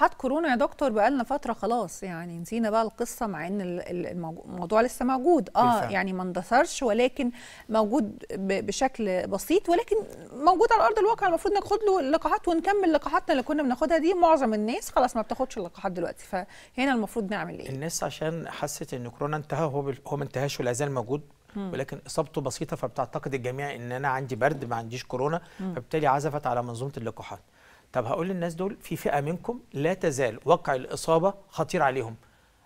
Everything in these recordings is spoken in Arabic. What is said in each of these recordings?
لقاحات كورونا يا دكتور بقالنا فتره خلاص يعني نسينا بقى القصه مع ان الموضوع لسه موجود اه بالفعل. يعني ما اندثرش ولكن موجود بشكل بسيط ولكن موجود على ارض الواقع المفروض ناخد له اللقاحات ونكمل لقاحاتنا اللي كنا بناخدها دي معظم الناس خلاص ما بتاخدش اللقاحات دلوقتي فهنا المفروض نعمل ايه الناس عشان حست ان كورونا انتهى هو هو ما انتهاش ولا زال موجود ولكن اصابته بسيطه فبتعتقد الجميع ان انا عندي برد ما عنديش كورونا فبالتالي عزفت على منظومه اللقاحات طب هقول للناس دول في فئه منكم لا تزال وقع الاصابه خطير عليهم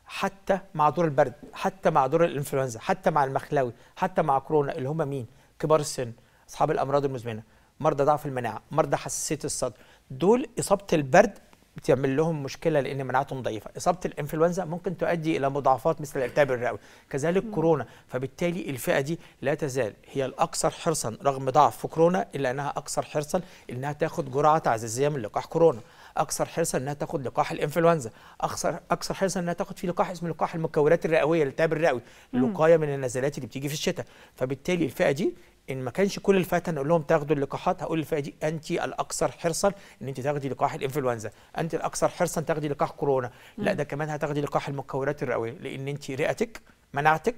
حتى مع دور البرد حتى مع دور الانفلونزا حتى مع المخلاوي حتى مع كورونا اللي هم مين كبار السن اصحاب الامراض المزمنه مرضى ضعف المناعه مرضى حساسيه الصدر دول اصابه البرد بتعمل لهم مشكله لان مناعتهم ضعيفه اصابه الانفلونزا ممكن تؤدي الى مضاعفات مثل الارتاب الرئوي كذلك كورونا فبالتالي الفئه دي لا تزال هي الاكثر حرصا رغم ضعف في كورونا الا انها اكثر حرصا انها تاخد جرعه تعزيزيه من لقاح كورونا اكثر حرصا انها تاخد لقاح الانفلونزا اكثر اكثر حرصا انها تاخد في لقاح اسمه لقاح المكورات الرئويه الالتهاب الرئوي الوقايه من النزلات اللي بتيجي في الشتاء فبالتالي الفئه دي ان ما كانش كل الفتره نقول لهم تاخدوا اللقاحات هقول للفئه دي انت الاكثر حرصا ان انت تاخدي لقاح الانفلونزا انت الاكثر حرصا تاخدي لقاح كورونا لا ده كمان هتاخدي لقاح المكونات الرئويه لان انت رئتك مناعتك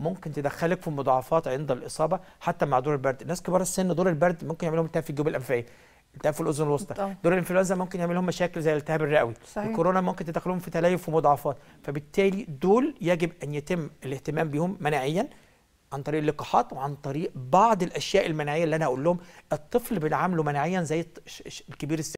ممكن تدخلك في مضاعفات عند الاصابه حتى مع دور البرد الناس كبار السن دور البرد ممكن يعمل لهم التهاب في الجيوب الانفيه التهاب في الاذن الوسطى دور الانفلونزا ممكن يعمل لهم مشاكل زي الالتهاب الرئوي صحيح. الكورونا ممكن تدخلهم في تليف ومضاعفات فبالتالي دول يجب ان يتم الاهتمام بهم مناعيا عن طريق اللقاحات وعن طريق بعض الاشياء المناعيه اللي انا اقول لهم الطفل بنعامله مناعيا زي الكبير السن